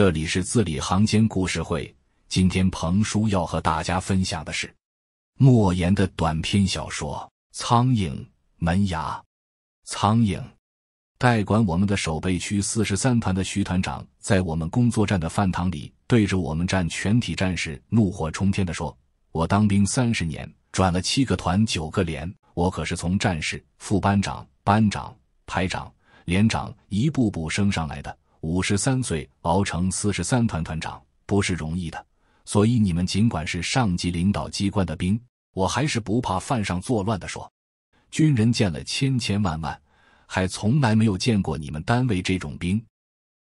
这里是字里行间故事会。今天，彭叔要和大家分享的是莫言的短篇小说《苍蝇门牙》。苍蝇，代管我们的守备区四十三团的徐团长，在我们工作站的饭堂里，对着我们站全体战士怒火冲天的说：“我当兵三十年，转了七个团、九个连，我可是从战士、副班长、班长、排长、连长一步步升上来的。”五十三岁熬成四十三团团长不是容易的，所以你们尽管是上级领导机关的兵，我还是不怕犯上作乱的说。军人见了千千万万，还从来没有见过你们单位这种兵。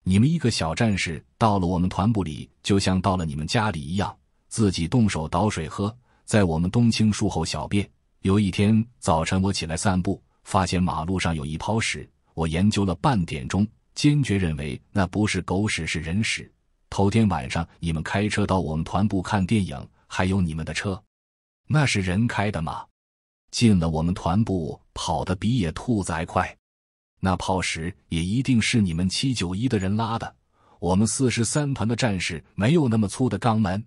你们一个小战士到了我们团部里，就像到了你们家里一样，自己动手倒水喝，在我们冬青树后小便。有一天早晨我起来散步，发现马路上有一泡屎，我研究了半点钟。坚决认为那不是狗屎，是人屎。头天晚上你们开车到我们团部看电影，还有你们的车，那是人开的吗？进了我们团部，跑得比野兔子还快。那炮屎也一定是你们七九一的人拉的。我们四十三团的战士没有那么粗的肛门。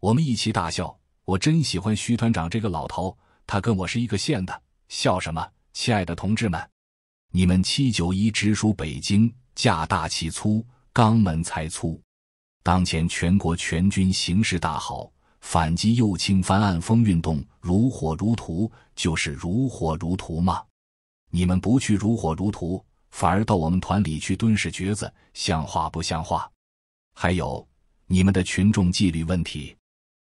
我们一起大笑。我真喜欢徐团长这个老头，他跟我是一个县的。笑什么，亲爱的同志们？你们七九一直属北京，架大气粗，肛门才粗。当前全国全军形势大好，反击右倾翻案风运动如火如荼，就是如火如荼吗？你们不去如火如荼，反而到我们团里去蹲屎橛子，像话不像话？还有你们的群众纪律问题。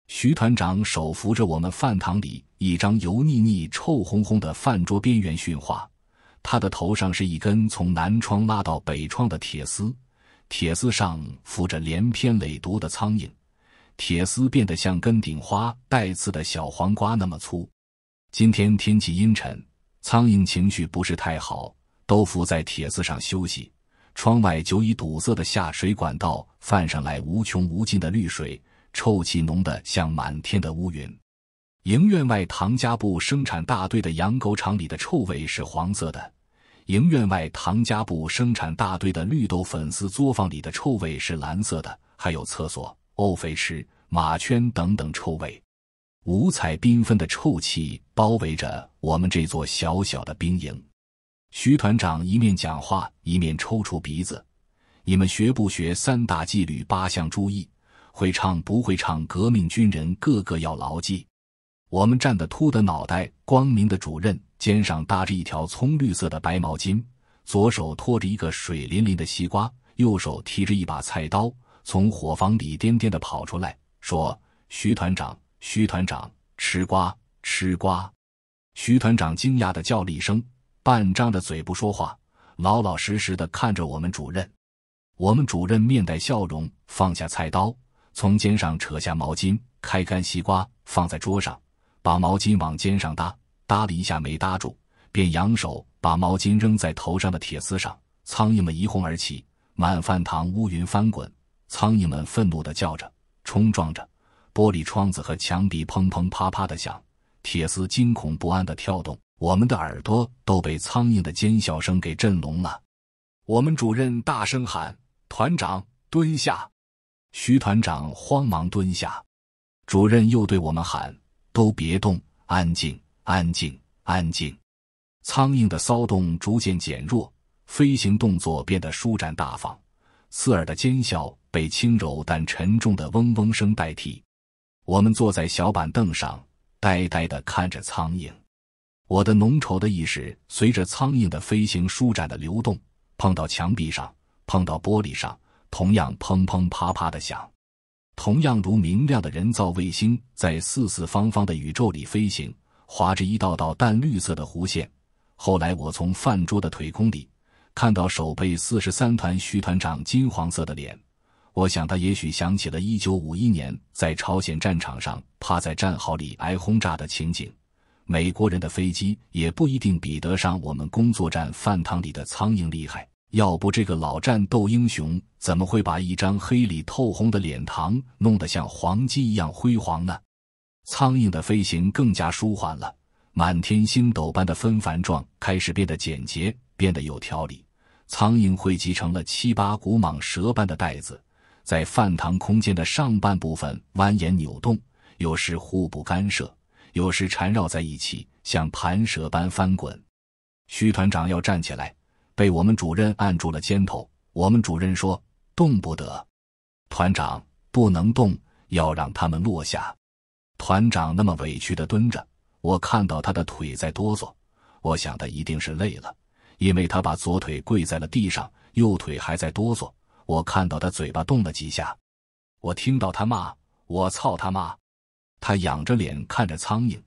徐团长手扶着我们饭堂里一张油腻腻、臭烘烘的饭桌边缘训话。他的头上是一根从南窗拉到北窗的铁丝，铁丝上浮着连篇累牍的苍蝇，铁丝变得像根顶花带刺的小黄瓜那么粗。今天天气阴沉，苍蝇情绪不是太好，都伏在铁丝上休息。窗外久已堵塞的下水管道泛上来无穷无尽的绿水，臭气浓得像满天的乌云。营院外唐家埠生产大队的养狗场里的臭味是黄色的，营院外唐家埠生产大队的绿豆粉丝作坊里的臭味是蓝色的，还有厕所、沤肥池、马圈等等臭味，五彩缤纷的臭气包围着我们这座小小的兵营。徐团长一面讲话，一面抽搐鼻子：“你们学不学三大纪律八项注意？会唱不会唱？革命军人个个要牢记。”我们站的秃的脑袋，光明的主任，肩上搭着一条葱绿色的白毛巾，左手托着一个水淋淋的西瓜，右手提着一把菜刀，从伙房里颠颠的跑出来，说：“徐团长，徐团长，吃瓜，吃瓜。”徐团长惊讶的叫了一声，半张着嘴不说话，老老实实的看着我们主任。我们主任面带笑容，放下菜刀，从肩上扯下毛巾，开干西瓜，放在桌上。把毛巾往肩上搭，搭了一下没搭住，便扬手把毛巾扔在头上的铁丝上。苍蝇们一哄而起，满饭堂乌云翻滚。苍蝇们愤怒地叫着，冲撞着玻璃窗子和墙壁，砰砰啪啪地响。铁丝惊恐不安地跳动，我们的耳朵都被苍蝇的尖叫声给震聋了。我们主任大声喊：“团长，蹲下！”徐团长慌忙蹲下。主任又对我们喊。都别动，安静，安静，安静。苍蝇的骚动逐渐减弱，飞行动作变得舒展大方，刺耳的尖啸被轻柔但沉重的嗡嗡声代替。我们坐在小板凳上，呆呆地看着苍蝇。我的浓稠的意识随着苍蝇的飞行舒展的流动，碰到墙壁上，碰到玻璃上，同样砰砰啪啪的响。同样如明亮的人造卫星，在四四方方的宇宙里飞行，划着一道道淡绿色的弧线。后来我从饭桌的腿空里看到守备四十三团徐团长金黄色的脸，我想他也许想起了一九五一年在朝鲜战场上趴在战壕里挨轰炸的情景。美国人的飞机也不一定比得上我们工作站饭堂里的苍蝇厉害。要不这个老战斗英雄怎么会把一张黑里透红的脸膛弄得像黄鸡一样辉煌呢？苍蝇的飞行更加舒缓了，满天星斗般的纷繁状开始变得简洁，变得有条理。苍蝇汇集成了七八股蟒蛇般的带子，在饭堂空间的上半部分蜿蜒扭动，有时互不干涉，有时缠绕在一起，像盘蛇般翻滚。徐团长要站起来。被我们主任按住了肩头，我们主任说：“动不得，团长不能动，要让他们落下。”团长那么委屈的蹲着，我看到他的腿在哆嗦，我想他一定是累了，因为他把左腿跪在了地上，右腿还在哆嗦。我看到他嘴巴动了几下，我听到他骂：“我操他妈！”他仰着脸看着苍蝇。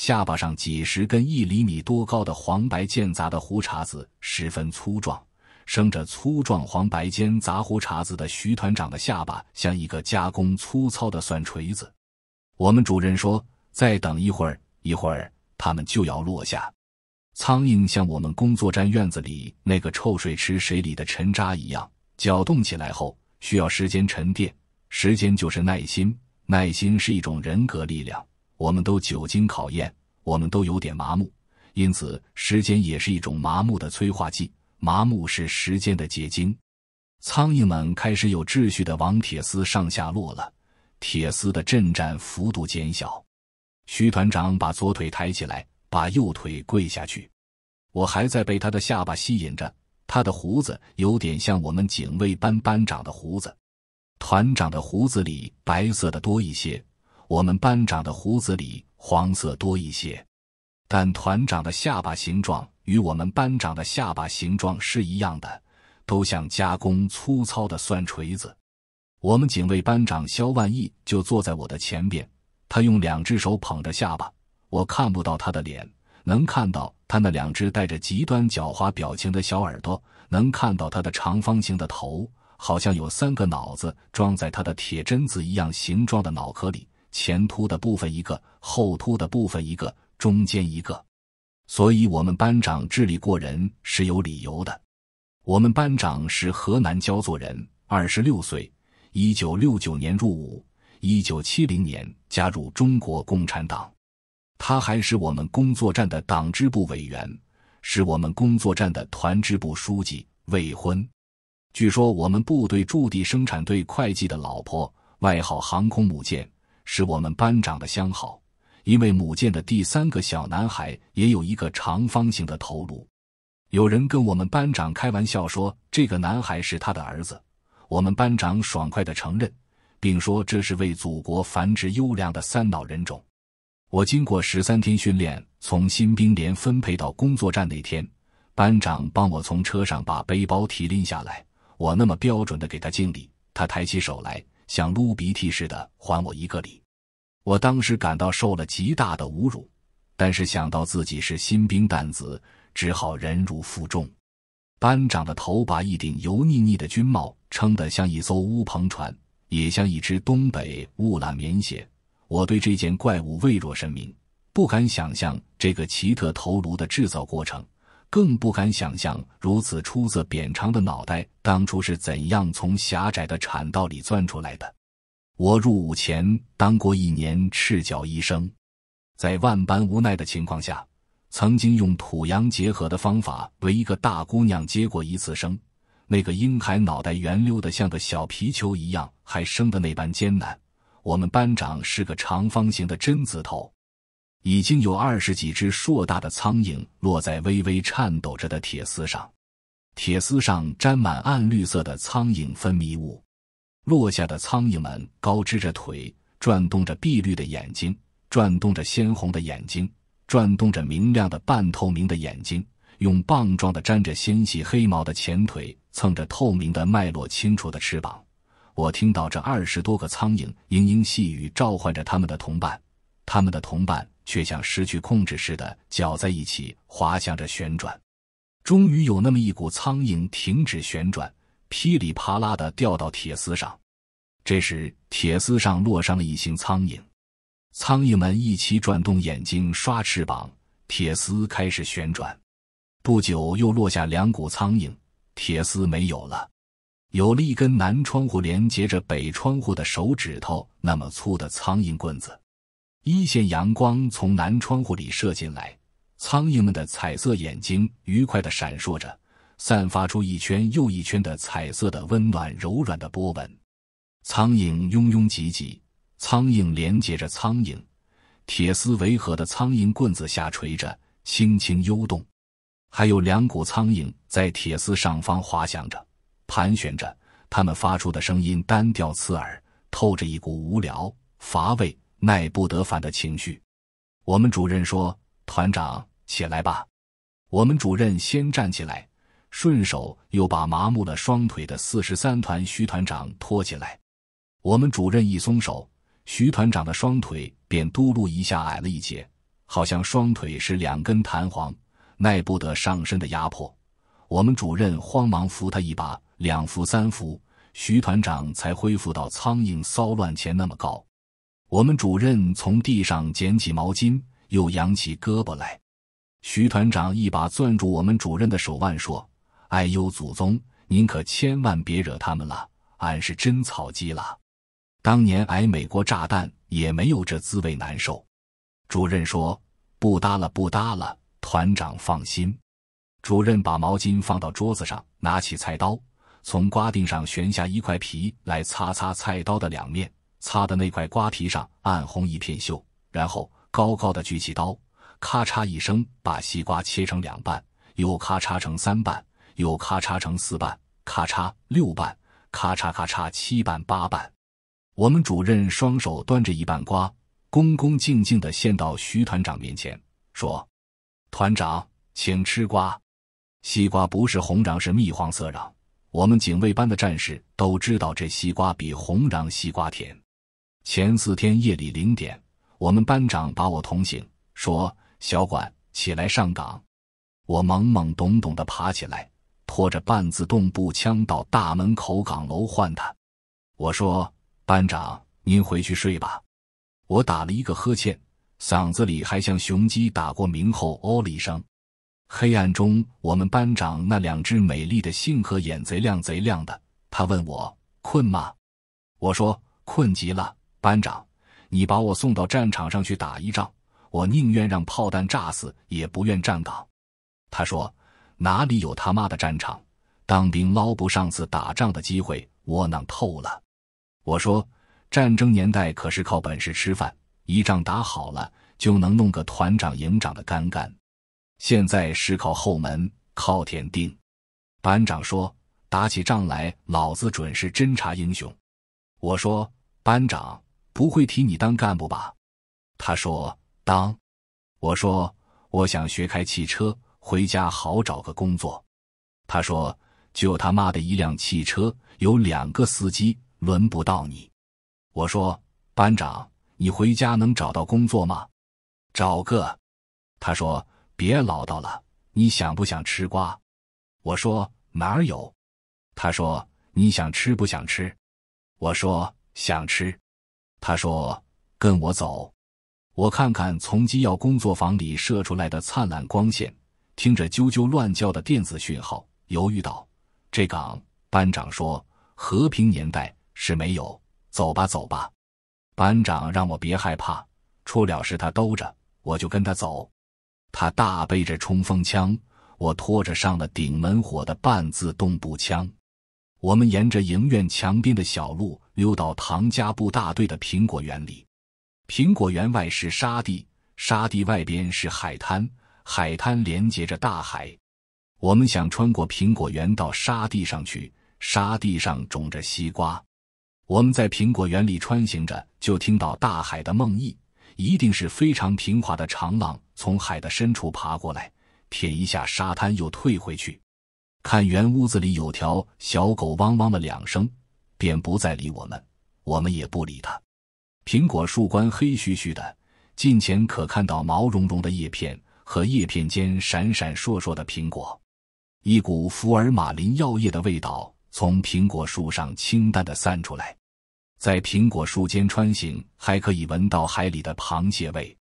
下巴上几十根一厘米多高的黄白间杂的胡茬子十分粗壮，生着粗壮黄白间杂胡茬子的徐团长的下巴像一个加工粗糙的蒜锤子。我们主任说：“再等一会儿，一会儿他们就要落下。”苍蝇像我们工作站院子里那个臭水池水里的沉渣一样搅动起来后，需要时间沉淀。时间就是耐心，耐心是一种人格力量。我们都久经考验，我们都有点麻木，因此时间也是一种麻木的催化剂。麻木是时间的结晶。苍蝇们开始有秩序的往铁丝上下落了，铁丝的震颤幅度减小。徐团长把左腿抬起来，把右腿跪下去。我还在被他的下巴吸引着，他的胡子有点像我们警卫班班长的胡子，团长的胡子里白色的多一些。我们班长的胡子里黄色多一些，但团长的下巴形状与我们班长的下巴形状是一样的，都像加工粗糙的酸锤子。我们警卫班长肖万义就坐在我的前边，他用两只手捧着下巴，我看不到他的脸，能看到他那两只带着极端狡猾表情的小耳朵，能看到他的长方形的头，好像有三个脑子装在他的铁榛子一样形状的脑壳里。前凸的部分一个，后凸的部分一个，中间一个，所以我们班长治理过人是有理由的。我们班长是河南焦作人，二十六岁，一九六九年入伍，一九七零年加入中国共产党，他还是我们工作站的党支部委员，是我们工作站的团支部书记，未婚。据说我们部队驻地生产队会计的老婆，外号“航空母舰”。是我们班长的相好，因为母舰的第三个小男孩也有一个长方形的头颅。有人跟我们班长开玩笑说这个男孩是他的儿子。我们班长爽快地承认，并说这是为祖国繁殖优良的三脑人种。我经过十三天训练，从新兵连分配到工作站那天，班长帮我从车上把背包提拎下来。我那么标准的给他敬礼，他抬起手来，像撸鼻涕似的还我一个礼。我当时感到受了极大的侮辱，但是想到自己是新兵蛋子，只好忍辱负重。班长的头把一顶油腻腻的军帽撑得像一艘乌篷船，也像一只东北雾懒棉鞋。我对这件怪物畏若神明，不敢想象这个奇特头颅的制造过程，更不敢想象如此出色扁长的脑袋当初是怎样从狭窄的产道里钻出来的。我入伍前当过一年赤脚医生，在万般无奈的情况下，曾经用土洋结合的方法为一个大姑娘接过一次生。那个婴孩脑袋圆溜的像个小皮球一样，还生的那般艰难。我们班长是个长方形的“针字头”，已经有二十几只硕大的苍蝇落在微微颤抖着的铁丝上，铁丝上沾满暗绿色的苍蝇分泌物。落下的苍蝇们高支着腿，转动着碧绿的眼睛，转动着鲜红的眼睛，转动着明亮的半透明的眼睛，用棒状的粘着纤细黑毛的前腿蹭着透明的脉络清楚的翅膀。我听到这二十多个苍蝇嘤嘤细语，召唤着他们的同伴，他们的同伴却像失去控制似的搅在一起，滑向着旋转。终于有那么一股苍蝇停止旋转。噼里啪啦的掉到铁丝上，这时铁丝上落上了一行苍蝇，苍蝇们一起转动眼睛刷翅膀，铁丝开始旋转。不久又落下两股苍蝇，铁丝没有了，有了一根南窗户连接着北窗户的手指头那么粗的苍蝇棍子。一线阳光从南窗户里射进来，苍蝇们的彩色眼睛愉快的闪烁着。散发出一圈又一圈的彩色的温暖柔软的波纹，苍蝇拥拥挤挤，苍蝇连接着苍蝇，铁丝围合的苍蝇棍子下垂着，轻轻悠动，还有两股苍蝇在铁丝上方滑翔着，盘旋着，它们发出的声音单调刺耳，透着一股无聊乏味耐不得烦的情绪。我们主任说：“团长，起来吧。”我们主任先站起来。顺手又把麻木了双腿的四十三团徐团长拖起来。我们主任一松手，徐团长的双腿便嘟噜一下矮了一截，好像双腿是两根弹簧，耐不得上身的压迫。我们主任慌忙扶他一把，两扶三扶，徐团长才恢复到苍蝇骚乱前那么高。我们主任从地上捡起毛巾，又扬起胳膊来。徐团长一把攥住我们主任的手腕，说。哎呦，祖宗，您可千万别惹他们了！俺是真草鸡了，当年挨美国炸弹也没有这滋味难受。主任说：“不搭了，不搭了。”团长放心。主任把毛巾放到桌子上，拿起菜刀，从瓜腚上旋下一块皮来擦擦菜刀的两面，擦的那块瓜皮上暗红一片锈。然后高高的举起刀，咔嚓一声把西瓜切成两半，又咔嚓成三半。又咔嚓成四瓣，咔嚓六瓣，咔嚓咔嚓七瓣八瓣。我们主任双手端着一瓣瓜，恭恭敬敬的献到徐团长面前，说：“团长，请吃瓜。西瓜不是红瓤，是蜜黄色瓤。我们警卫班的战士都知道，这西瓜比红瓤西瓜甜。”前四天夜里零点，我们班长把我捅醒，说：“小管，起来上岗。”我懵懵懂懂的爬起来。拖着半自动步枪到大门口岗楼换他，我说：“班长，您回去睡吧。”我打了一个呵欠，嗓子里还像雄鸡打过鸣后哦了一声。黑暗中，我们班长那两只美丽的杏核眼贼亮贼亮的，他问我：“困吗？”我说：“困极了。”班长，你把我送到战场上去打一仗，我宁愿让炮弹炸死，也不愿站岗。他说。哪里有他妈的战场？当兵捞不上次打仗的机会，窝囊透了。我说，战争年代可是靠本事吃饭，一仗打好了就能弄个团长、营长的干干。现在是靠后门、靠铁定。班长说：“打起仗来，老子准是侦察英雄。”我说：“班长不会提你当干部吧？”他说：“当。”我说：“我想学开汽车。”回家好找个工作，他说：“就他妈的一辆汽车，有两个司机，轮不到你。”我说：“班长，你回家能找到工作吗？”“找个。”他说：“别唠叨了，你想不想吃瓜？”我说：“哪有？”他说：“你想吃不想吃？”我说：“想吃。”他说：“跟我走。”我看看从机要工作房里射出来的灿烂光线。听着啾啾乱叫的电子讯号，犹豫道：“这岗班长说和平年代是没有走吧走吧。”班长让我别害怕，出了事他兜着，我就跟他走。他大背着冲锋枪，我拖着上了顶门火的半自动步枪。我们沿着营院墙边的小路溜到唐家埠大队的苹果园里。苹果园外是沙地，沙地外边是海滩。海滩连接着大海，我们想穿过苹果园到沙地上去。沙地上种着西瓜，我们在苹果园里穿行着，就听到大海的梦呓，一定是非常平滑的长浪从海的深处爬过来，舔一下沙滩又退回去。看圆屋子里有条小狗，汪汪了两声，便不再理我们，我们也不理它。苹果树冠黑黢黢的，近前可看到毛茸茸的叶片。和叶片间闪闪烁烁的苹果，一股福尔马林药液的味道从苹果树上清淡的散出来，在苹果树间穿行，还可以闻到海里的螃蟹味。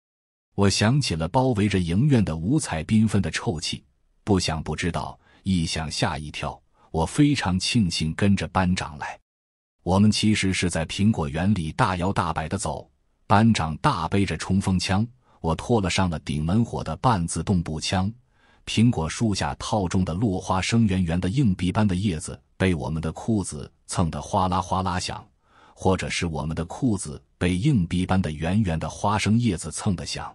我想起了包围着营院的五彩缤纷的臭气，不想不知道，一想吓一跳。我非常庆幸跟着班长来，我们其实是在苹果园里大摇大摆的走，班长大背着冲锋枪。我拖了上了顶门火的半自动步枪，苹果树下套中的落花生圆圆的硬币般的叶子被我们的裤子蹭得哗啦哗啦响，或者是我们的裤子被硬币般的圆圆的花生叶子蹭得响。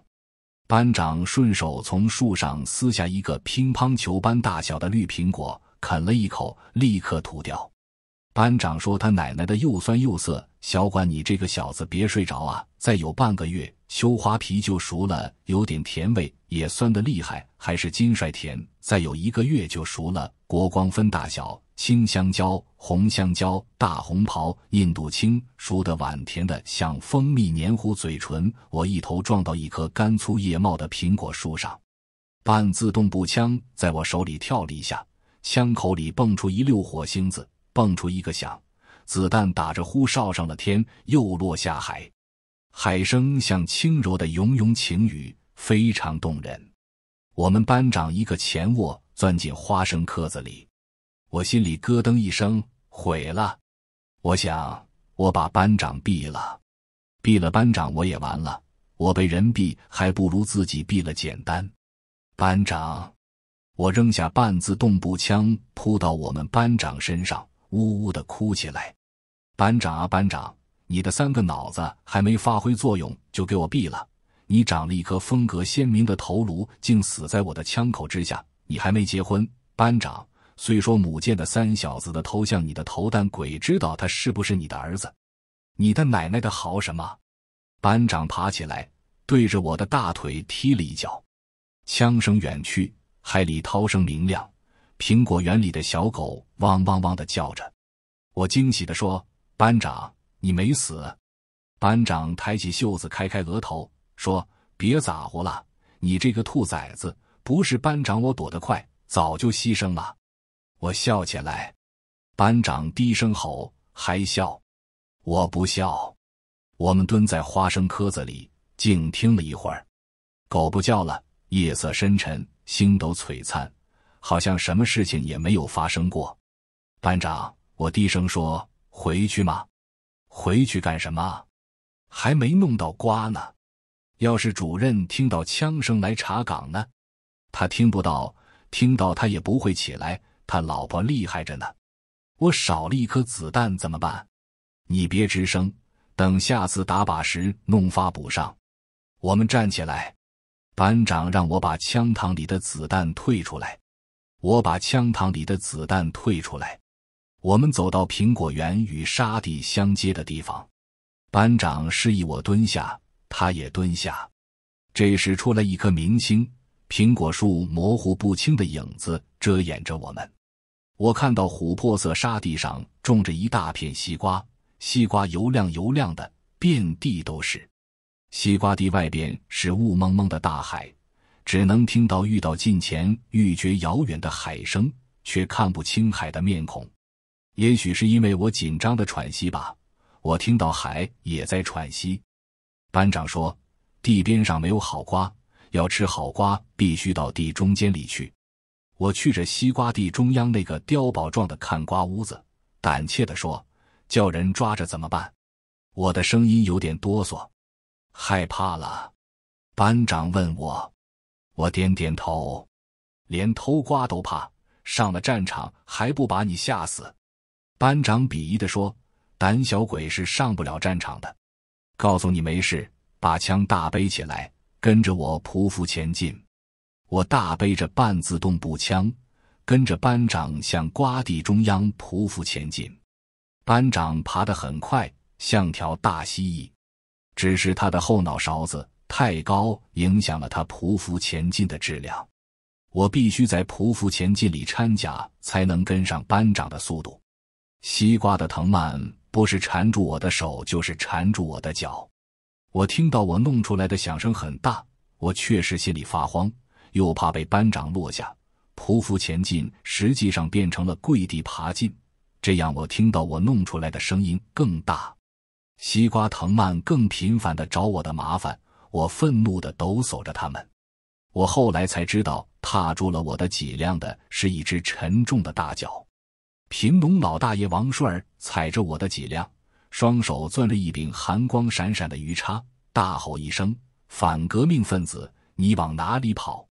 班长顺手从树上撕下一个乒乓球般大小的绿苹果，啃了一口，立刻吐掉。班长说：“他奶奶的，又酸又涩。”小管，你这个小子别睡着啊！再有半个月，秋花皮就熟了，有点甜味，也酸的厉害。还是金帅甜。再有一个月就熟了。国光分大小，青香蕉、红香蕉、大红袍、印度青，熟的晚，甜的像蜂蜜，黏糊嘴唇。我一头撞到一棵干粗叶茂的苹果树上，半自动步枪在我手里跳了一下，枪口里蹦出一溜火星子。蹦出一个响，子弹打着呼哨上了天，又落下海，海声像轻柔的喁喁情语，非常动人。我们班长一个前卧钻进花生壳子里，我心里咯噔一声，毁了。我想我把班长毙了，毙了班长我也完了。我被人毙还不如自己毙了简单。班长，我扔下半自动步枪，扑到我们班长身上。呜呜的哭起来，班长啊班长，你的三个脑子还没发挥作用就给我毙了！你长了一颗风格鲜明的头颅，竟死在我的枪口之下！你还没结婚，班长。虽说母舰的三小子的头像你的头，但鬼知道他是不是你的儿子！你的奶奶的嚎什么！班长爬起来，对着我的大腿踢了一脚。枪声远去，海里涛声明亮。苹果园里的小狗汪汪汪的叫着，我惊喜地说：“班长，你没死！”班长抬起袖子，开开额头，说：“别咋呼了，你这个兔崽子！不是班长，我躲得快，早就牺牲了。”我笑起来，班长低声吼：“还笑？我不笑。”我们蹲在花生壳子里，静听了一会儿，狗不叫了。夜色深沉，星斗璀璨。好像什么事情也没有发生过，班长，我低声说：“回去吗？回去干什么？还没弄到瓜呢。要是主任听到枪声来查岗呢？他听不到，听到他也不会起来。他老婆厉害着呢。我少了一颗子弹怎么办？你别吱声，等下次打靶时弄发补上。我们站起来，班长让我把枪膛里的子弹退出来。”我把枪膛里的子弹退出来。我们走到苹果园与沙地相接的地方，班长示意我蹲下，他也蹲下。这时出来一颗明星，苹果树模糊不清的影子遮掩着我们。我看到琥珀色沙地上种着一大片西瓜，西瓜油亮油亮的，遍地都是。西瓜地外边是雾蒙蒙的大海。只能听到遇到近前欲绝遥远的海声，却看不清海的面孔。也许是因为我紧张的喘息吧，我听到海也在喘息。班长说：“地边上没有好瓜，要吃好瓜必须到地中间里去。”我去着西瓜地中央那个碉堡状的看瓜屋子，胆怯地说：“叫人抓着怎么办？”我的声音有点哆嗦，害怕了。班长问我。我点点头，连偷瓜都怕，上了战场还不把你吓死？班长鄙夷地说：“胆小鬼是上不了战场的。”告诉你没事，把枪大背起来，跟着我匍匐前进。我大背着半自动步枪，跟着班长向瓜地中央匍匐前进。班长爬得很快，像条大蜥蜴，只是他的后脑勺子。太高，影响了他匍匐前进的质量。我必须在匍匐前进里掺假，才能跟上班长的速度。西瓜的藤蔓不是缠住我的手，就是缠住我的脚。我听到我弄出来的响声很大，我确实心里发慌，又怕被班长落下。匍匐前进实际上变成了跪地爬进，这样我听到我弄出来的声音更大，西瓜藤蔓更频繁的找我的麻烦。我愤怒的抖擞着他们，我后来才知道，踏住了我的脊梁的是一只沉重的大脚。贫农老大爷王顺儿踩着我的脊梁，双手攥着一柄寒光闪闪的鱼叉，大吼一声：“反革命分子，你往哪里跑？”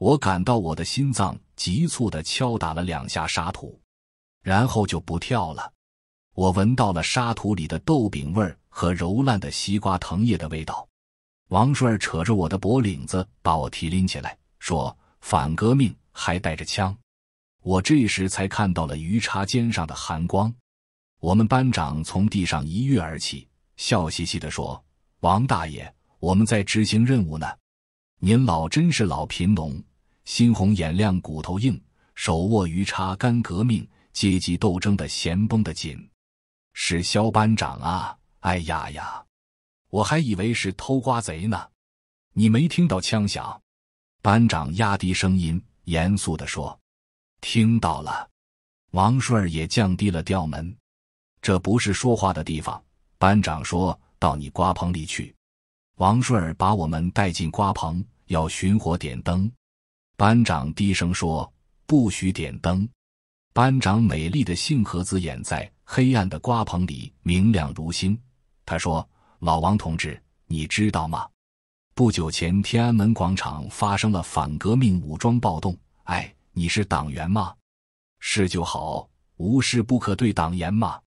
我感到我的心脏急促的敲打了两下沙土，然后就不跳了。我闻到了沙土里的豆饼味儿和揉烂的西瓜藤叶的味道。王顺儿扯着我的脖领子，把我提拎起来，说：“反革命还带着枪。”我这时才看到了鱼叉尖上的寒光。我们班长从地上一跃而起，笑嘻嘻地说：“王大爷，我们在执行任务呢。您老真是老贫农，心红眼亮，骨头硬，手握鱼叉干革命，阶级斗争的弦绷得紧。”是肖班长啊！哎呀呀！我还以为是偷瓜贼呢，你没听到枪响？班长压低声音，严肃地说：“听到了。”王顺儿也降低了调门。这不是说话的地方。班长说：“到你瓜棚里去。”王顺儿把我们带进瓜棚，要寻火点灯。班长低声说：“不许点灯。”班长美丽的杏核子眼在黑暗的瓜棚里明亮如星。他说。老王同志，你知道吗？不久前天安门广场发生了反革命武装暴动。哎，你是党员吗？是就好，无事不可对党言嘛。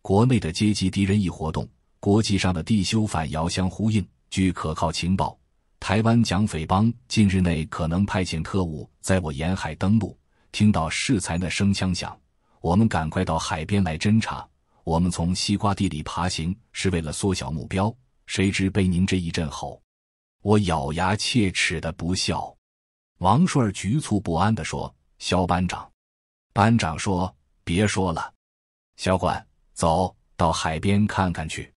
国内的阶级敌人一活动，国际上的地修反遥相呼应。据可靠情报，台湾蒋匪帮近日内可能派遣特务在我沿海登陆。听到适才那声枪响，我们赶快到海边来侦查。我们从西瓜地里爬行是为了缩小目标，谁知被您这一阵吼，我咬牙切齿的不笑。王顺局促不安地说：“肖班长。”班长说：“别说了，小管，走到海边看看去。”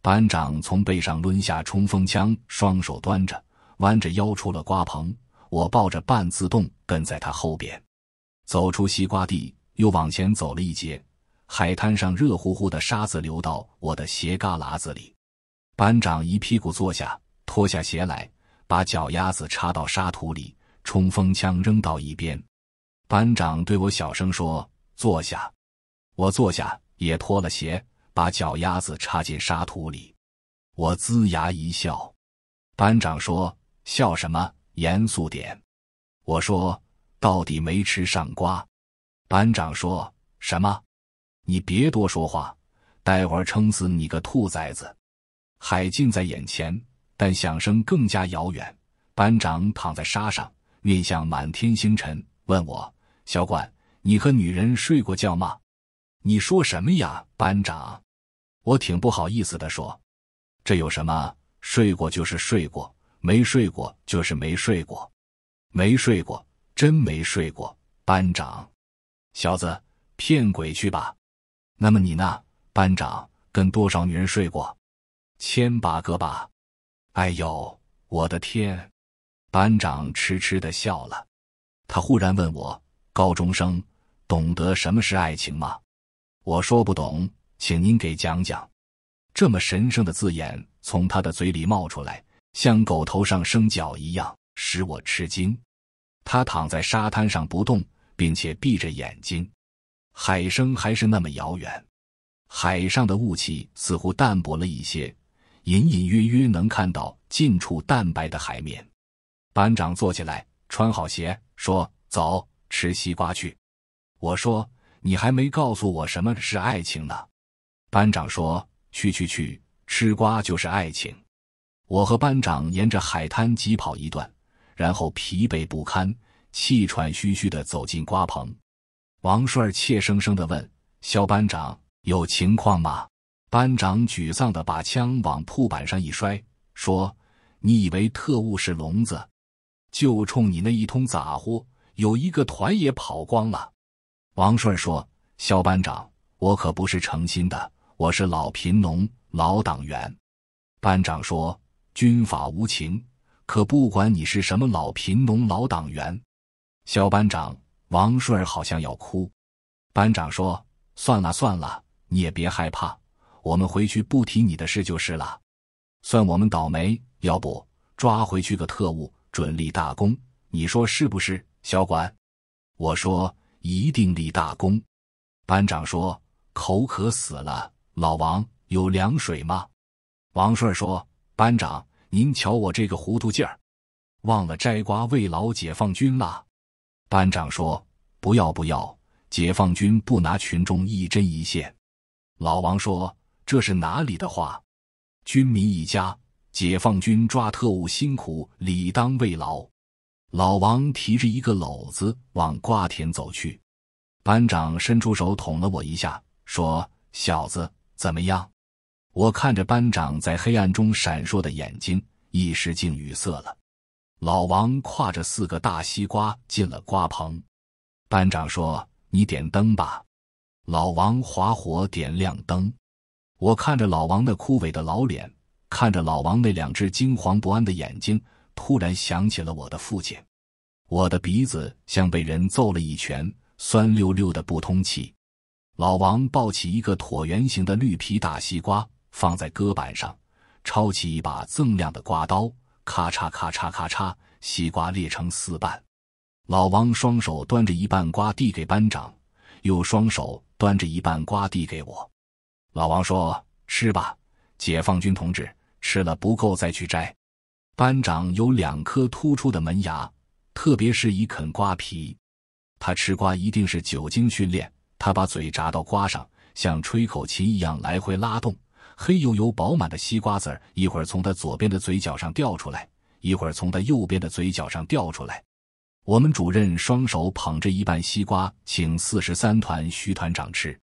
班长从背上抡下冲锋枪，双手端着，弯着腰出了瓜棚。我抱着半自动跟在他后边，走出西瓜地，又往前走了一截。海滩上热乎乎的沙子流到我的鞋旮旯子里，班长一屁股坐下，脱下鞋来，把脚丫子插到沙土里，冲锋枪扔到一边。班长对我小声说：“坐下。”我坐下，也脱了鞋，把脚丫子插进沙土里。我龇牙一笑。班长说：“笑什么？严肃点。”我说：“到底没吃上瓜。”班长说：“什么？”你别多说话，待会儿撑死你个兔崽子！海近在眼前，但响声更加遥远。班长躺在沙上，面向满天星辰，问我：“小管，你和女人睡过觉吗？”你说什么呀，班长？我挺不好意思的说：“这有什么？睡过就是睡过，没睡过就是没睡过，没睡过，真没睡过。”班长，小子，骗鬼去吧！那么你呢，班长？跟多少女人睡过？千把个吧。哎呦，我的天！班长痴痴的笑了。他忽然问我：“高中生懂得什么是爱情吗？”我说：“不懂，请您给讲讲。”这么神圣的字眼从他的嘴里冒出来，像狗头上生角一样，使我吃惊。他躺在沙滩上不动，并且闭着眼睛。海声还是那么遥远，海上的雾气似乎淡薄了一些，隐隐约约能看到近处淡白的海面。班长坐起来，穿好鞋，说：“走，吃西瓜去。”我说：“你还没告诉我什么是爱情呢。”班长说：“去去去，吃瓜就是爱情。”我和班长沿着海滩疾跑一段，然后疲惫不堪、气喘吁吁地走进瓜棚。王顺怯生生的问：“肖班长，有情况吗？”班长沮丧的把枪往铺板上一摔，说：“你以为特务是聋子？就冲你那一通咋呼，有一个团也跑光了。”王顺说：“肖班长，我可不是诚心的，我是老贫农、老党员。”班长说：“军法无情，可不管你是什么老贫农、老党员。”肖班长。王顺儿好像要哭，班长说：“算了算了，你也别害怕，我们回去不提你的事就是了。算我们倒霉，要不抓回去个特务，准立大功。你说是不是，小管？”我说：“一定立大功。”班长说：“口渴死了，老王有凉水吗？”王顺儿说：“班长，您瞧我这个糊涂劲儿，忘了摘瓜喂老解放军了。”班长说：“不要不要，解放军不拿群众一针一线。”老王说：“这是哪里的话？军民一家，解放军抓特务辛苦，理当慰劳。”老王提着一个篓子往瓜田走去。班长伸出手捅了我一下，说：“小子，怎么样？”我看着班长在黑暗中闪烁的眼睛，一时竟语塞了。老王挎着四个大西瓜进了瓜棚，班长说：“你点灯吧。”老王划火点亮灯。我看着老王那枯萎的老脸，看着老王那两只惊惶不安的眼睛，突然想起了我的父亲。我的鼻子像被人揍了一拳，酸溜溜的不通气。老王抱起一个椭圆形的绿皮大西瓜，放在搁板上，抄起一把锃亮的瓜刀。咔嚓咔嚓咔嚓，西瓜裂成四瓣。老王双手端着一半瓜递给班长，又双手端着一半瓜递给我。老王说：“吃吧，解放军同志，吃了不够再去摘。”班长有两颗突出的门牙，特别适宜啃瓜皮。他吃瓜一定是久经训练，他把嘴扎到瓜上，像吹口琴一样来回拉动。黑油油饱满的西瓜籽一会儿从他左边的嘴角上掉出来，一会儿从他右边的嘴角上掉出来。我们主任双手捧着一半西瓜，请四十三团徐团长吃。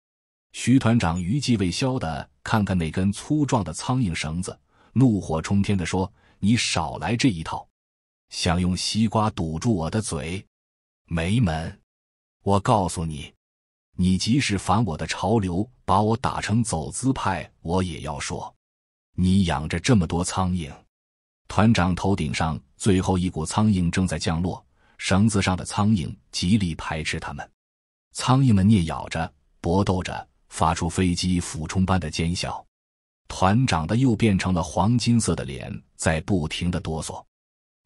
徐团长余悸未消的看看那根粗壮的苍蝇绳子，怒火冲天的说：“你少来这一套，想用西瓜堵住我的嘴？没门！我告诉你。”你即使反我的潮流，把我打成走资派，我也要说，你养着这么多苍蝇。团长头顶上最后一股苍蝇正在降落，绳子上的苍蝇极力排斥他们，苍蝇们啮咬着，搏斗着，发出飞机俯冲般的尖啸。团长的又变成了黄金色的脸，在不停的哆嗦。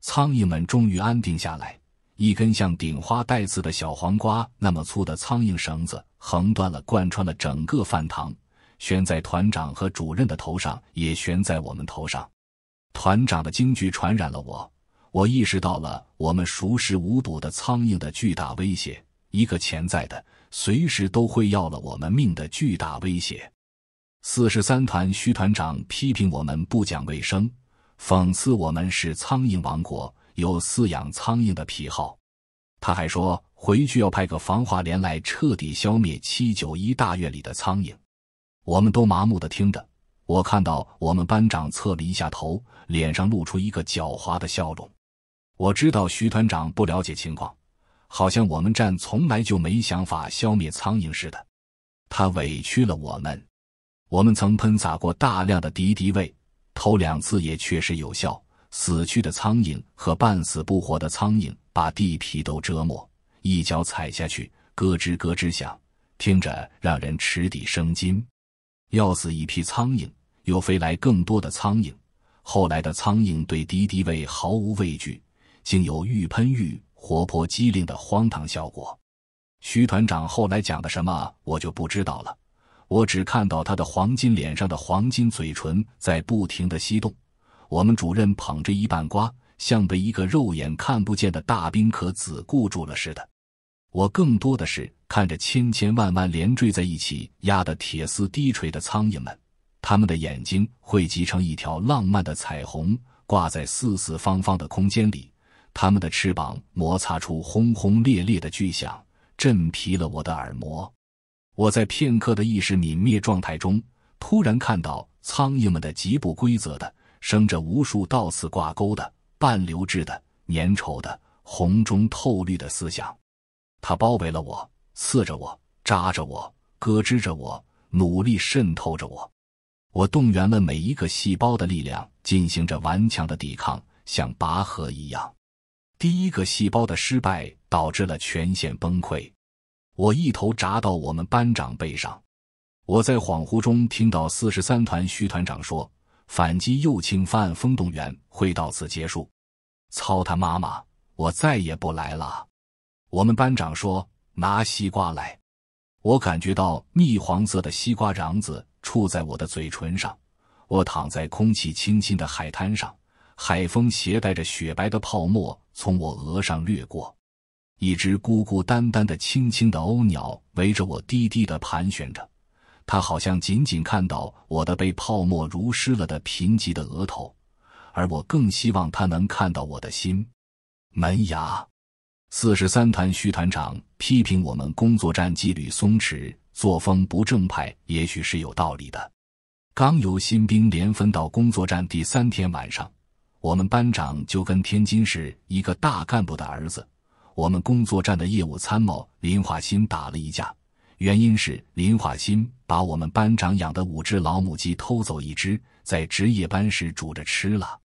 苍蝇们终于安定下来。一根像顶花带刺的小黄瓜那么粗的苍蝇绳子横断了，贯穿了整个饭堂，悬在团长和主任的头上，也悬在我们头上。团长的惊惧传染了我，我意识到了我们熟视无睹的苍蝇的巨大威胁，一个潜在的、随时都会要了我们命的巨大威胁。四十三团徐团长批评我们不讲卫生，讽刺我们是苍蝇王国。有饲养苍蝇的癖好，他还说回去要派个防化连来彻底消灭七九一大院里的苍蝇。我们都麻木的听着。我看到我们班长侧了一下头，脸上露出一个狡猾的笑容。我知道徐团长不了解情况，好像我们站从来就没想法消灭苍蝇似的。他委屈了我们。我们曾喷洒过大量的敌敌畏，头两次也确实有效。死去的苍蝇和半死不活的苍蝇把地皮都折磨，一脚踩下去，咯吱咯吱响，听着让人池底生津。要死一批苍蝇，又飞来更多的苍蝇。后来的苍蝇对敌敌畏毫无畏惧，竟有愈喷愈活泼、机灵的荒唐效果。徐团长后来讲的什么，我就不知道了。我只看到他的黄金脸上的黄金嘴唇在不停的吸动。我们主任捧着一半瓜，像被一个肉眼看不见的大冰壳子固住了似的。我更多的是看着千千万万连缀在一起、压得铁丝低垂的苍蝇们，它们的眼睛汇集成一条浪漫的彩虹，挂在四四方方的空间里。它们的翅膀摩擦出轰轰烈烈的巨响，震劈了我的耳膜。我在片刻的意识泯灭状态中，突然看到苍蝇们的极不规则的。生着无数倒刺、挂钩的半流质的粘稠的红中透绿的思想，它包围了我，刺着我，扎着我，咯吱着我，努力渗透着我。我动员了每一个细胞的力量，进行着顽强的抵抗，像拔河一样。第一个细胞的失败导致了全线崩溃。我一头扎到我们班长背上，我在恍惚中听到四十三团徐团长说。反击右倾犯风动源，会到此结束。操他妈妈，我再也不来了。我们班长说：“拿西瓜来。”我感觉到蜜黄色的西瓜瓤子触在我的嘴唇上。我躺在空气清新的海滩上，海风携带着雪白的泡沫从我额上掠过。一只孤孤单单的青青的鸥鸟围着我低低的盘旋着。他好像仅仅看到我的被泡沫濡湿了的贫瘠的额头，而我更希望他能看到我的心。门牙，四十三团徐团长批评我们工作站纪律松弛、作风不正派，也许是有道理的。刚由新兵连分到工作站第三天晚上，我们班长就跟天津市一个大干部的儿子，我们工作站的业务参谋林化新打了一架。原因是林化新把我们班长养的五只老母鸡偷走一只，在值夜班时煮着吃了。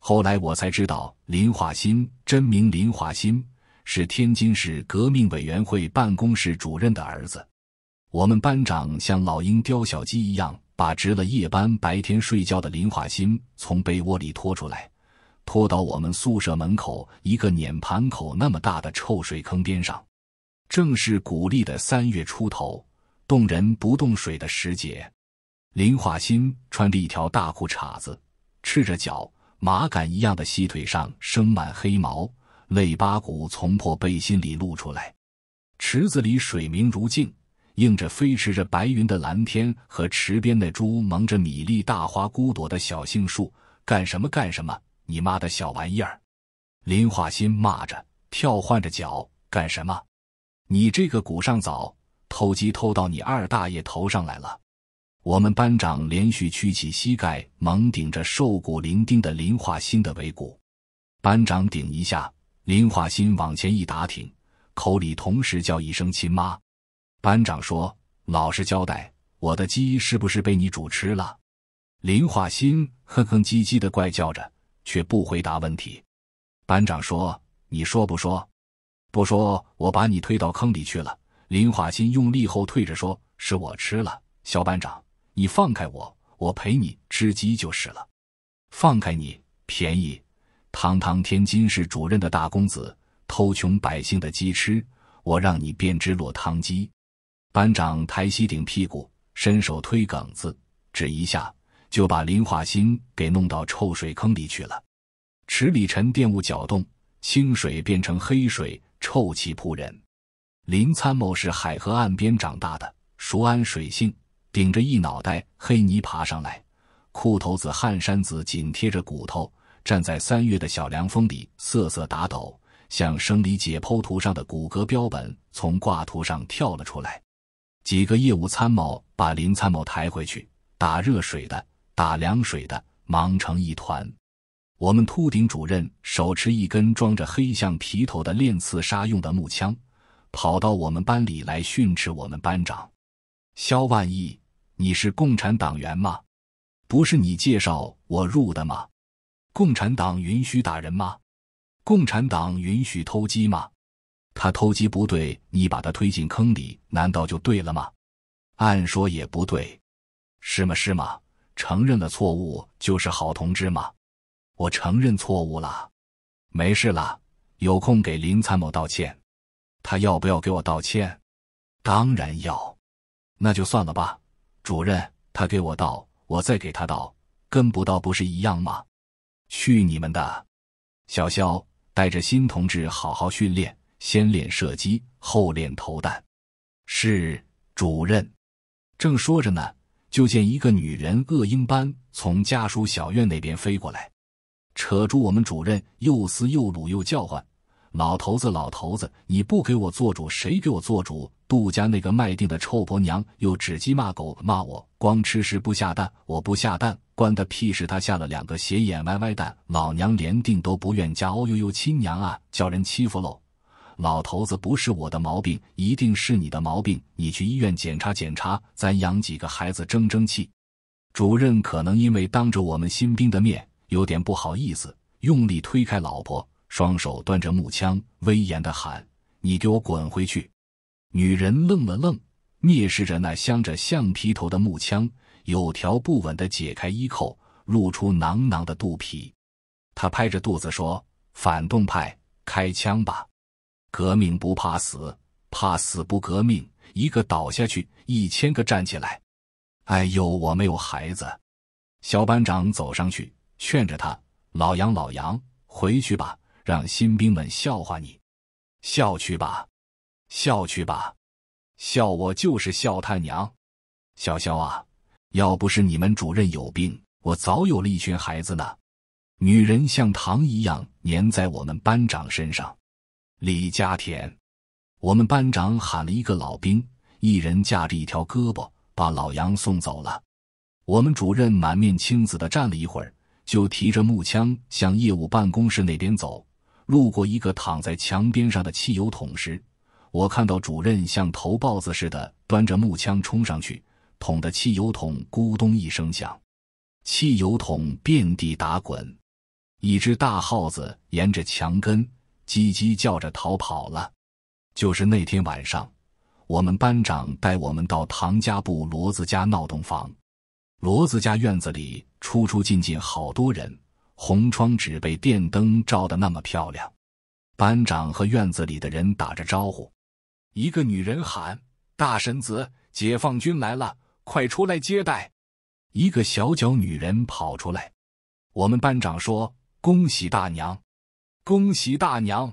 后来我才知道，林化新真名林化新，是天津市革命委员会办公室主任的儿子。我们班长像老鹰叼小鸡一样，把值了夜班、白天睡觉的林化新从被窝里拖出来，拖到我们宿舍门口一个碾盘口那么大的臭水坑边上。正是谷历的三月初头，冻人不动水的时节。林化心穿着一条大裤衩子，赤着脚，麻杆一样的细腿上生满黑毛，肋巴骨从破背心里露出来。池子里水明如镜，映着飞驰着白云的蓝天和池边的株蒙着米粒大花骨朵的小杏树。干什么？干什么？你妈的小玩意儿！林化心骂着，跳换着脚，干什么？你这个古上早，偷鸡偷到你二大爷头上来了！我们班长连续屈起膝盖，猛顶着瘦骨伶仃的林化新的尾骨。班长顶一下，林化新往前一打挺，口里同时叫一声“亲妈”。班长说：“老实交代，我的鸡是不是被你煮吃了？”林化新哼哼唧唧的怪叫着，却不回答问题。班长说：“你说不说？”不说，我把你推到坑里去了。林化心用力后退着说：“是我吃了，肖班长，你放开我，我陪你吃鸡就是了。”放开你，便宜！堂堂天津市主任的大公子，偷穷百姓的鸡吃，我让你变只落汤鸡。班长抬膝顶屁股，伸手推梗子，只一下就把林化心给弄到臭水坑里去了。池里沉淀物搅动，清水变成黑水。臭气扑人，林参谋是海河岸边长大的，熟谙水性，顶着一脑袋黑泥爬上来，裤头子、汗衫子紧贴着骨头，站在三月的小凉风里瑟瑟打抖，像生理解剖图上的骨骼标本从挂图上跳了出来。几个业务参谋把林参谋抬回去，打热水的、打凉水的，忙成一团。我们秃顶主任手持一根装着黑象皮头的练刺杀用的木枪，跑到我们班里来训斥我们班长：“肖万义，你是共产党员吗？不是你介绍我入的吗？共产党允许打人吗？共产党允许偷鸡吗？他偷鸡不对，你把他推进坑里，难道就对了吗？按说也不对，是吗？是吗？承认了错误就是好同志吗？”我承认错误了，没事了。有空给林参谋道歉，他要不要给我道歉？当然要。那就算了吧，主任。他给我道，我再给他道，跟不道不是一样吗？去你们的！小肖，带着新同志好好训练，先练射击，后练投弹。是，主任。正说着呢，就见一个女人恶鹰般从家属小院那边飞过来。扯住我们主任，又撕又撸又叫唤。老头子，老头子，你不给我做主，谁给我做主？杜家那个卖定的臭婆娘又指鸡骂狗，骂我光吃食不下蛋，我不下蛋关他屁事！他下了两个斜眼歪歪蛋，老娘连腚都不愿夹。哦呦呦，亲娘啊，叫人欺负喽！老头子不是我的毛病，一定是你的毛病。你去医院检查检查，咱养几个孩子争争气。主任可能因为当着我们新兵的面。有点不好意思，用力推开老婆，双手端着木枪，威严的喊：“你给我滚回去！”女人愣了愣，蔑视着那镶着橡皮头的木枪，有条不紊的解开衣扣，露出囊囊的肚皮。他拍着肚子说：“反动派，开枪吧！革命不怕死，怕死不革命。一个倒下去，一千个站起来。”“哎呦，我没有孩子。”小班长走上去。劝着他，老杨，老杨，回去吧，让新兵们笑话你，笑去吧，笑去吧，笑我就是笑他娘！小肖啊，要不是你们主任有病，我早有了一群孩子呢。女人像糖一样粘在我们班长身上。李家田，我们班长喊了一个老兵，一人架着一条胳膊，把老杨送走了。我们主任满面青紫的站了一会儿。就提着木枪向业务办公室那边走，路过一个躺在墙边上的汽油桶时，我看到主任像头豹子似的端着木枪冲上去，捅的汽油桶咕咚一声响，汽油桶遍地打滚，一只大耗子沿着墙根叽叽叫着逃跑了。就是那天晚上，我们班长带我们到唐家布骡子家闹洞房。骡子家院子里出出进进好多人，红窗纸被电灯照得那么漂亮。班长和院子里的人打着招呼。一个女人喊：“大婶子，解放军来了，快出来接待！”一个小脚女人跑出来。我们班长说：“恭喜大娘，恭喜大娘！”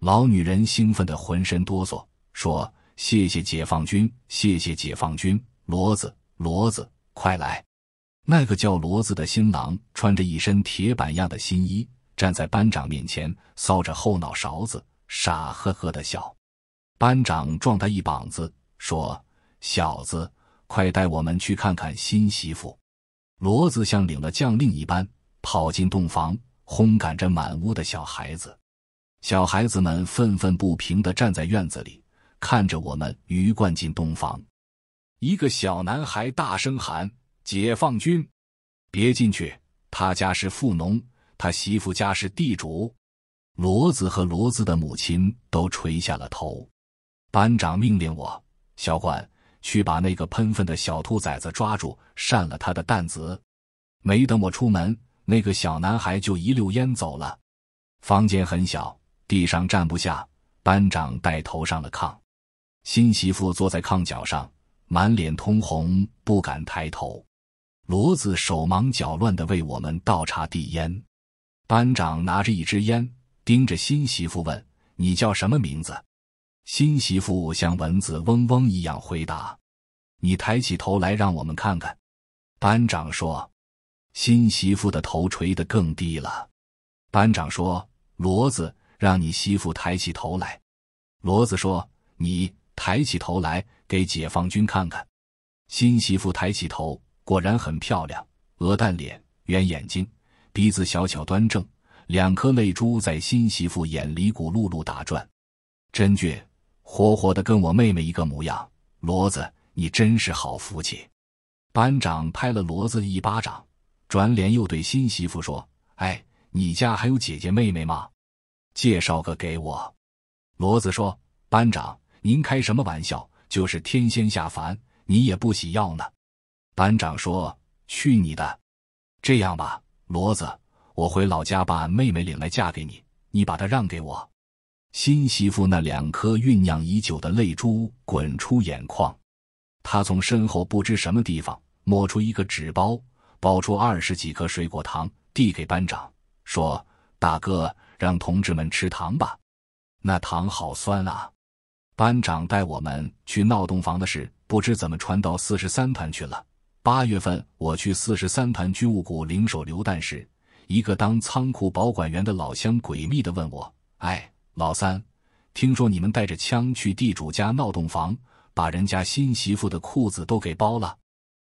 老女人兴奋的浑身哆嗦，说：“谢谢解放军，谢谢解放军！”骡子，骡子。快来！那个叫骡子的新郎穿着一身铁板样的新衣，站在班长面前搔着后脑勺子，傻呵呵的笑。班长撞他一膀子，说：“小子，快带我们去看看新媳妇。”骡子像领了将令一般，跑进洞房，轰赶着满屋的小孩子。小孩子们愤愤不平地站在院子里，看着我们鱼贯进洞房。一个小男孩大声喊：“解放军，别进去！他家是富农，他媳妇家是地主。”骡子和骡子的母亲都垂下了头。班长命令我：“小管，去把那个喷粪的小兔崽子抓住，扇了他的担子。”没等我出门，那个小男孩就一溜烟走了。房间很小，地上站不下。班长带头上了炕，新媳妇坐在炕脚上。满脸通红，不敢抬头。骡子手忙脚乱的为我们倒茶递烟。班长拿着一支烟，盯着新媳妇问：“你叫什么名字？”新媳妇像蚊子嗡嗡一样回答：“你抬起头来，让我们看看。”班长说：“新媳妇的头垂得更低了。”班长说：“骡子，让你媳妇抬起头来。”骡子说：“你抬起头来。”给解放军看看，新媳妇抬起头，果然很漂亮，鹅蛋脸、圆眼睛，鼻子小巧端正，两颗泪珠在新媳妇眼里骨碌碌打转，真俊，活活的跟我妹妹一个模样。骡子，你真是好福气。班长拍了骡子一巴掌，转脸又对新媳妇说：“哎，你家还有姐姐妹妹吗？介绍个给我。”骡子说：“班长，您开什么玩笑？”就是天仙下凡，你也不洗药呢。班长说：“去你的！这样吧，骡子，我回老家把妹妹领来嫁给你，你把她让给我。”新媳妇那两颗酝酿已久的泪珠滚出眼眶，他从身后不知什么地方摸出一个纸包，包出二十几颗水果糖，递给班长说：“大哥，让同志们吃糖吧。那糖好酸啊。”班长带我们去闹洞房的事，不知怎么传到四十三团去了。八月份我去四十三团军务股领手榴弹时，一个当仓库保管员的老乡诡秘地问我：“哎，老三，听说你们带着枪去地主家闹洞房，把人家新媳妇的裤子都给包了？”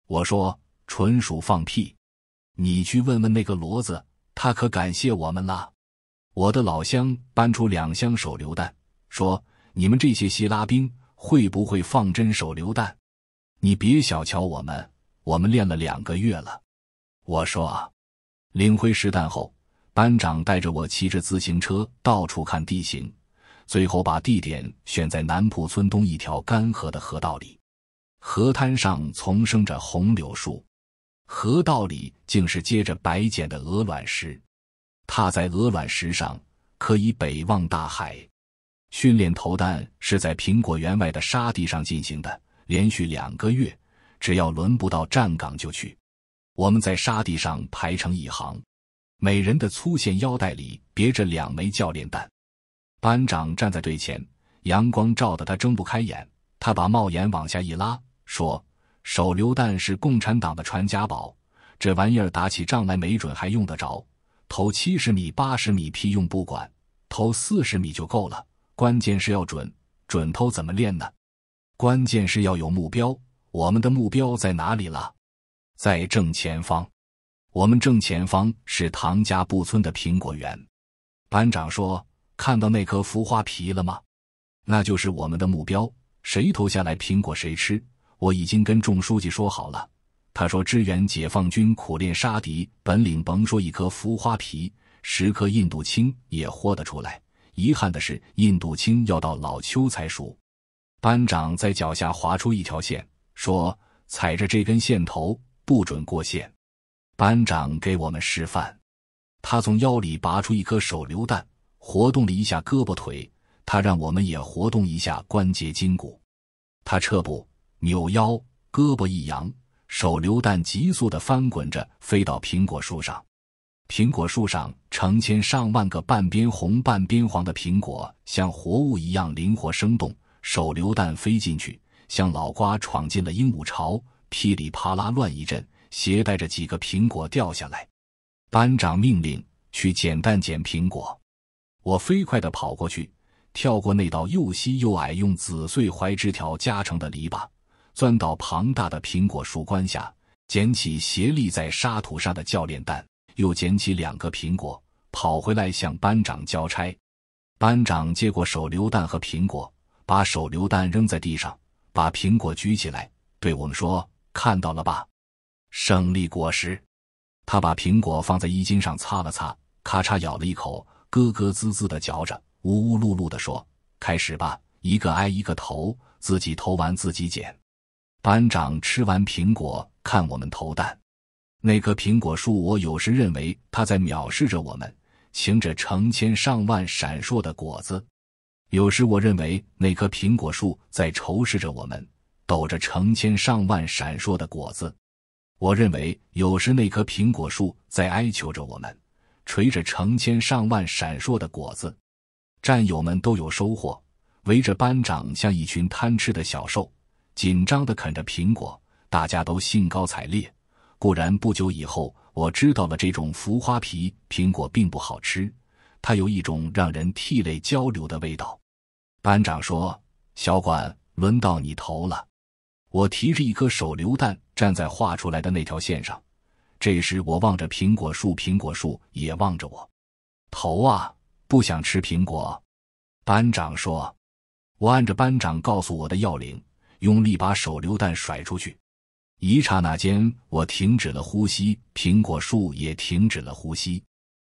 我说：“纯属放屁，你去问问那个骡子，他可感谢我们了。”我的老乡搬出两箱手榴弹，说。你们这些西拉兵会不会放真手榴弹？你别小瞧我们，我们练了两个月了。我说啊，领回实弹后，班长带着我骑着自行车到处看地形，最后把地点选在南浦村东一条干涸的河道里。河滩上丛生着红柳树，河道里竟是接着白捡的鹅卵石，踏在鹅卵石上可以北望大海。训练投弹是在苹果园外的沙地上进行的，连续两个月，只要轮不到站岗就去。我们在沙地上排成一行，每人的粗线腰带里别着两枚教练弹。班长站在队前，阳光照得他睁不开眼，他把帽檐往下一拉，说：“手榴弹是共产党的传家宝，这玩意儿打起仗来没准还用得着，投七十米、八十米屁用不管，投四十米就够了。”关键是要准，准头怎么练呢？关键是要有目标。我们的目标在哪里了？在正前方。我们正前方是唐家布村的苹果园。班长说：“看到那颗浮花皮了吗？那就是我们的目标。谁投下来苹果谁吃。我已经跟仲书记说好了。他说：‘支援解放军苦练杀敌本领，甭说一颗浮花皮，十颗印度青也豁得出来。’”遗憾的是，印度青要到老秋才熟。班长在脚下划出一条线，说：“踩着这根线头，不准过线。”班长给我们示范，他从腰里拔出一颗手榴弹，活动了一下胳膊腿。他让我们也活动一下关节筋骨。他撤步，扭腰，胳膊一扬，手榴弹急速的翻滚着飞到苹果树上。苹果树上成千上万个半边红半边黄的苹果，像活物一样灵活生动。手榴弹飞进去，像老瓜闯进了鹦鹉巢，噼里啪啦乱一阵，携带着几个苹果掉下来。班长命令去捡蛋捡苹果，我飞快地跑过去，跳过那道又稀又矮、用紫穗槐枝条夹成的篱笆，钻到庞大的苹果树冠下，捡起斜立在沙土上的教练蛋。又捡起两个苹果，跑回来向班长交差。班长接过手榴弹和苹果，把手榴弹扔在地上，把苹果举起来，对我们说：“看到了吧，胜利果实。”他把苹果放在衣襟上擦了擦，咔嚓咬了一口，咯咯滋滋的嚼着，呜呜噜噜地说：“开始吧，一个挨一个投，自己投完自己捡。”班长吃完苹果，看我们投弹。那棵苹果树，我有时认为它在藐视着我们，擎着成千上万闪烁的果子；有时我认为那棵苹果树在仇视着我们，抖着成千上万闪烁的果子；我认为有时那棵苹果树在哀求着我们，垂着成千上万闪烁的果子。战友们都有收获，围着班长像一群贪吃的小兽，紧张的啃着苹果，大家都兴高采烈。固然，不久以后，我知道了这种浮花皮苹果并不好吃，它有一种让人涕泪交流的味道。班长说：“小管，轮到你投了。”我提着一颗手榴弹站在画出来的那条线上。这时，我望着苹果树，苹果树也望着我。投啊！不想吃苹果。班长说：“我按着班长告诉我的要领，用力把手榴弹甩出去。”一刹那间，我停止了呼吸，苹果树也停止了呼吸。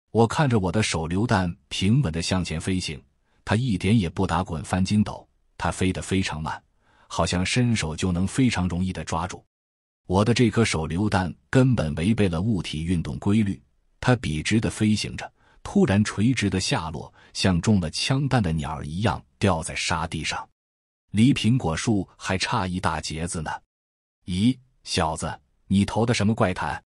我看着我的手榴弹平稳地向前飞行，它一点也不打滚翻筋斗，它飞得非常慢，好像伸手就能非常容易地抓住。我的这颗手榴弹根本违背了物体运动规律，它笔直地飞行着，突然垂直地下落，像中了枪弹的鸟一样掉在沙地上，离苹果树还差一大截子呢。咦？小子，你投的什么怪谈？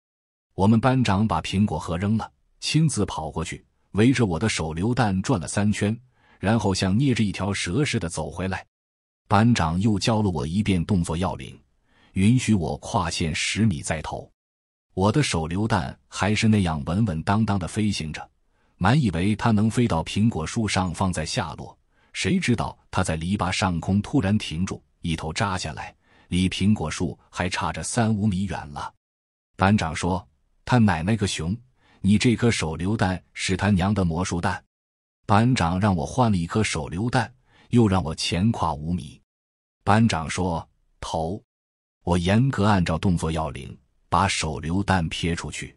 我们班长把苹果核扔了，亲自跑过去，围着我的手榴弹转了三圈，然后像捏着一条蛇似的走回来。班长又教了我一遍动作要领，允许我跨线十米再投。我的手榴弹还是那样稳稳当当的飞行着，满以为它能飞到苹果树上放在下落，谁知道它在篱笆上空突然停住，一头扎下来。离苹果树还差着三五米远了，班长说：“他奶奶个熊，你这颗手榴弹是他娘的魔术弹！”班长让我换了一颗手榴弹，又让我前跨五米。班长说：“头。”我严格按照动作要领把手榴弹撇出去。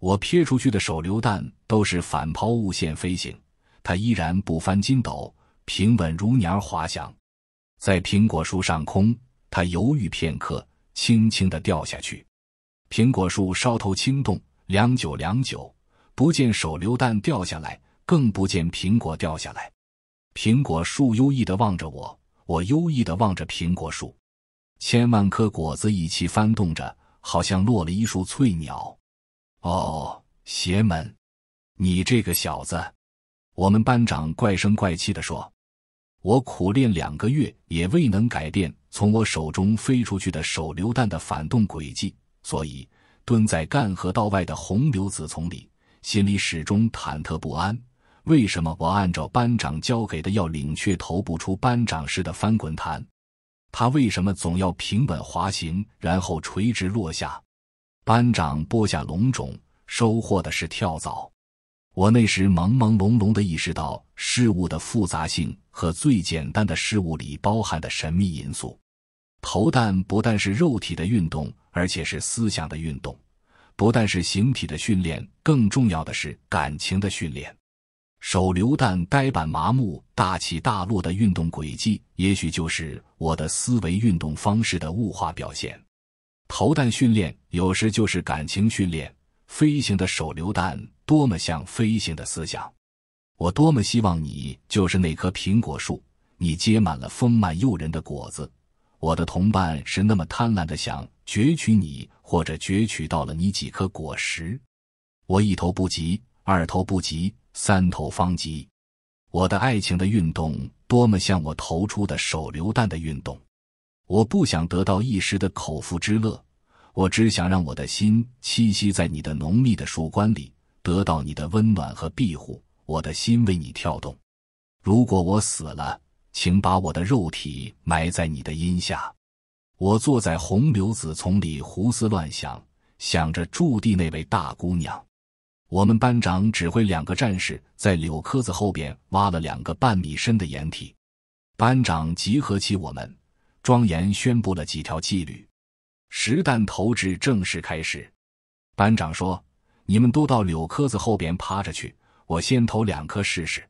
我撇出去的手榴弹都是反抛物线飞行，它依然不翻筋斗，平稳如鸟儿滑翔，在苹果树上空。他犹豫片刻，轻轻的掉下去。苹果树梢头轻动，良久良久，不见手榴弹掉下来，更不见苹果掉下来。苹果树忧郁的望着我，我忧郁的望着苹果树。千万颗果子一起翻动着，好像落了一树翠鸟。哦，邪门！你这个小子，我们班长怪声怪气的说。我苦练两个月，也未能改变从我手中飞出去的手榴弹的反动轨迹，所以蹲在干河道外的红柳子丛里，心里始终忐忑不安。为什么我按照班长教给的要领却投不出班长式的翻滚弹？他为什么总要平稳滑行，然后垂直落下？班长播下龙种，收获的是跳蚤。我那时朦朦胧胧的意识到事物的复杂性和最简单的事物里包含的神秘因素。投弹不但是肉体的运动，而且是思想的运动；不但是形体的训练，更重要的是感情的训练。手榴弹呆板麻木、大起大落的运动轨迹，也许就是我的思维运动方式的物化表现。投弹训练有时就是感情训练。飞行的手榴弹。多么像飞行的思想！我多么希望你就是那棵苹果树，你结满了丰满诱人的果子。我的同伴是那么贪婪的，想攫取你，或者攫取到了你几颗果实。我一头不及，二头不及，三头方及。我的爱情的运动多么像我投出的手榴弹的运动！我不想得到一时的口腹之乐，我只想让我的心栖息在你的浓密的树冠里。得到你的温暖和庇护，我的心为你跳动。如果我死了，请把我的肉体埋在你的荫下。我坐在红柳子丛里胡思乱想，想着驻地那位大姑娘。我们班长指挥两个战士在柳棵子后边挖了两个半米深的掩体。班长集合起我们，庄严宣布了几条纪律。实弹投掷正式开始。班长说。你们都到柳棵子后边趴着去，我先投两颗试试。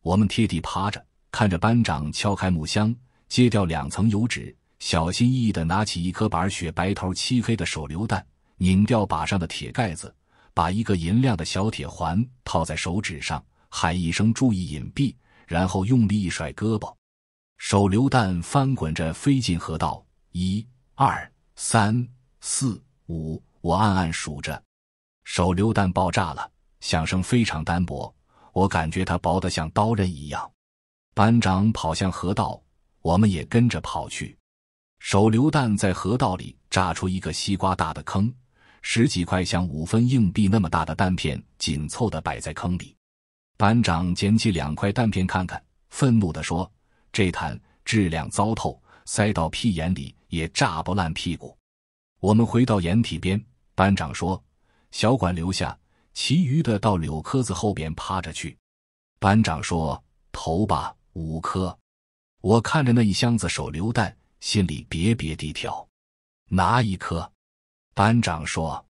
我们贴地趴着，看着班长敲开木箱，揭掉两层油纸，小心翼翼地拿起一颗板雪白头、漆黑的手榴弹，拧掉把上的铁盖子，把一个银亮的小铁环套在手指上，喊一声“注意隐蔽”，然后用力一甩胳膊，手榴弹翻滚着飞进河道。一、二、三、四、五，我暗暗数着。手榴弹爆炸了，响声非常单薄，我感觉它薄得像刀刃一样。班长跑向河道，我们也跟着跑去。手榴弹在河道里炸出一个西瓜大的坑，十几块像五分硬币那么大的弹片紧凑的摆在坑里。班长捡起两块弹片，看看，愤怒地说：“这弹质量糟透，塞到屁眼里也炸不烂屁股。”我们回到掩体边，班长说。小管留下，其余的到柳棵子后边趴着去。班长说：“投吧，五颗。”我看着那一箱子手榴弹，心里别别地跳。拿一颗。班长说：“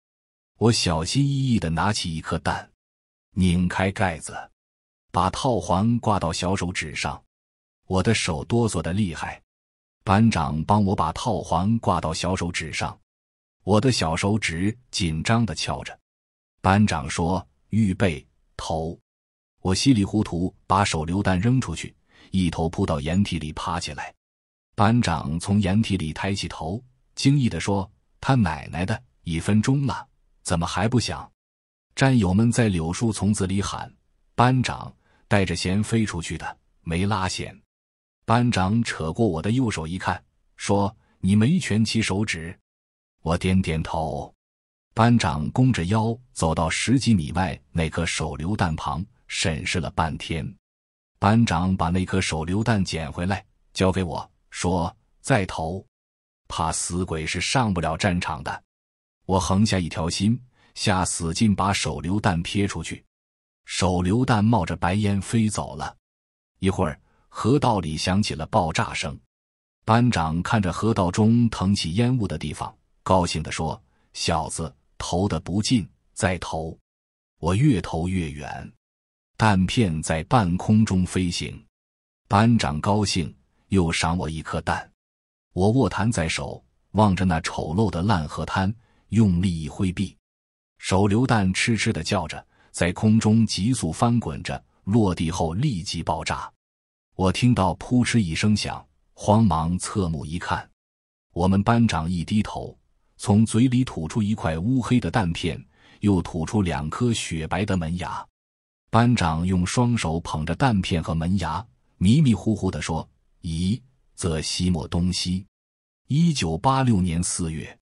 我小心翼翼地拿起一颗蛋，拧开盖子，把套环挂到小手指上。我的手哆嗦的厉害。班长帮我把套环挂到小手指上。”我的小手指紧张的翘着，班长说：“预备，投！”我稀里糊涂把手榴弹扔出去，一头扑到掩体里，爬起来。班长从掩体里抬起头，惊异的说：“他奶奶的，一分钟了，怎么还不响？”战友们在柳树丛子里喊：“班长带着弦飞出去的，没拉弦。”班长扯过我的右手一看，说：“你没蜷起手指。”我点点头，班长弓着腰走到十几米外那颗手榴弹旁，审视了半天。班长把那颗手榴弹捡回来，交给我，说：“再投，怕死鬼是上不了战场的。”我横下一条心，下死劲把手榴弹撇出去。手榴弹冒着白烟飞走了，一会儿河道里响起了爆炸声。班长看着河道中腾起烟雾的地方。高兴地说：“小子，投得不近，再投！我越投越远，弹片在半空中飞行。班长高兴，又赏我一颗弹。我握弹在手，望着那丑陋的烂河滩，用力一挥臂，手榴弹哧哧地叫着，在空中急速翻滚着，落地后立即爆炸。我听到扑哧一声响，慌忙侧目一看，我们班长一低头。”从嘴里吐出一块乌黑的弹片，又吐出两颗雪白的门牙。班长用双手捧着弹片和门牙，迷迷糊糊地说：“咦，则西莫东西，一九八六年四月。”